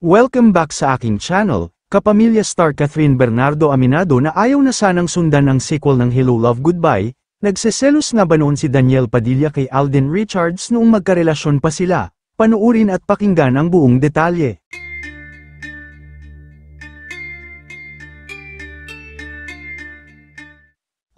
Welcome back sa aking channel, kapamilya star Catherine Bernardo aminado na ayaw na sanang sundan ang sequel ng Hello Love Goodbye, nagseselos nga ba noon si Daniel Padilla kay Alden Richards noong magkarelasyon pa sila, panuurin at pakinggan ang buong detalye.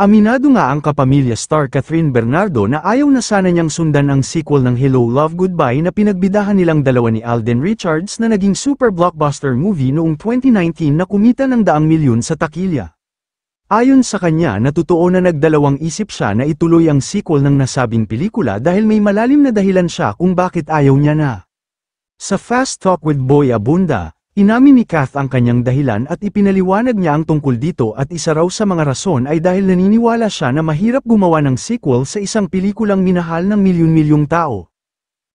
Aminado nga ang kapamilya star Catherine Bernardo na ayaw na sana niyang sundan ang sequel ng Hello Love Goodbye na pinagbidahan nilang dalawa ni Alden Richards na naging super blockbuster movie noong 2019 na kumita ng daang milyon sa takilya. Ayon sa kanya natutuo na nagdalawang isip siya na ituloy ang sequel ng nasabing pelikula dahil may malalim na dahilan siya kung bakit ayaw niya na. Sa Fast Talk with Boy Abunda, Inamin ni Kath ang kanyang dahilan at ipinaliwanag niya ang tungkol dito at isa raw sa mga rason ay dahil naniniwala siya na mahirap gumawa ng sequel sa isang pelikulang minahal ng milyon-milyong tao.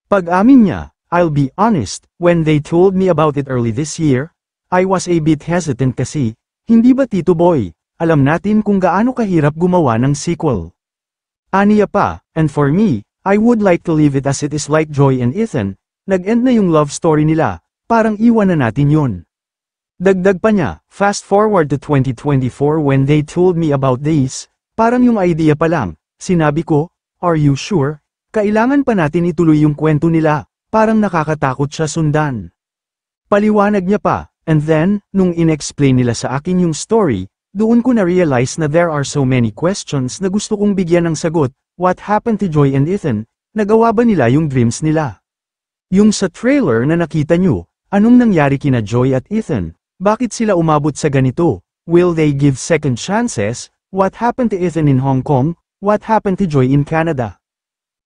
Pag-amin niya, I'll be honest, when they told me about it early this year, I was a bit hesitant kasi, hindi ba Tito Boy, alam natin kung gaano kahirap gumawa ng sequel. Aniya pa, and for me, I would like to leave it as it is like Joy and Ethan, nag-end na yung love story nila, parang iwan na natin yon. Dagdag pa niya, fast forward to 2024 when they told me about this, parang yung idea pa lang, sinabi ko, are you sure? Kailangan pa natin ituloy yung kwento nila, parang nakakatakot siya sundan. Paliwanag niya pa, and then, nung inexplain nila sa akin yung story, doon ko na-realize na there are so many questions na gusto kong bigyan ng sagot, what happened to Joy and Ethan, nagawa ba nila yung dreams nila? Yung sa trailer na nakita niyo, Anong nangyari kina Joy at Ethan? Bakit sila umabot sa ganito? Will they give second chances? What happened to Ethan in Hong Kong? What happened to Joy in Canada?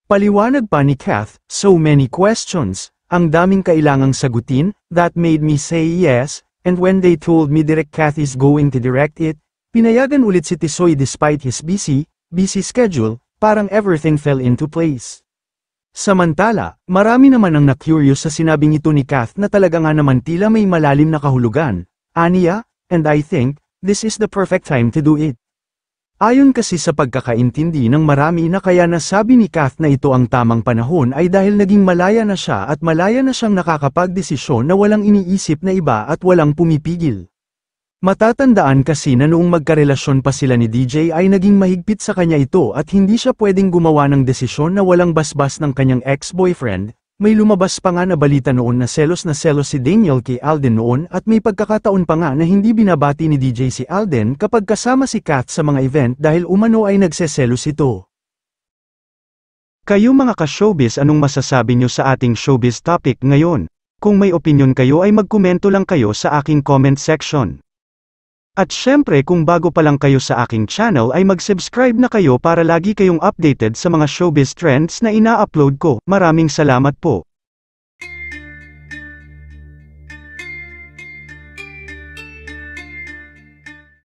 Paliwanag pa ni Kath, so many questions, ang daming kailangang sagutin, that made me say yes, and when they told me direct Kath is going to direct it, pinayagan ulit si Tisoy despite his busy, busy schedule, parang everything fell into place. Samantala, marami naman ang na-curious sa sinabing ito ni Kath na talaga nga naman tila may malalim na kahulugan, Aniya, and I think, this is the perfect time to do it. Ayon kasi sa pagkakaintindi ng marami na kaya nasabi ni Kath na ito ang tamang panahon ay dahil naging malaya na siya at malaya na siyang nakakapagdesisyon na walang iniisip na iba at walang pumipigil. Matatandaan kasi na noong magkarelasyon pa sila ni DJ ay naging mahigpit sa kanya ito at hindi siya pwedeng gumawa ng desisyon na walang basbas ng kanyang ex-boyfriend, may lumabas pa nga na balita noon na selos na selos si Daniel kay Alden noon at may pagkakataon pa nga na hindi binabati ni DJ si Alden kapag kasama si Kat sa mga event dahil umano ay nagseselos ito. Kayo mga ka-showbiz anong masasabi nyo sa ating showbiz topic ngayon? Kung may opinion kayo ay magkomento lang kayo sa aking comment section. At syempre kung bago pa lang kayo sa aking channel ay mag-subscribe na kayo para lagi kayong updated sa mga showbiz trends na ina-upload ko. Maraming salamat po.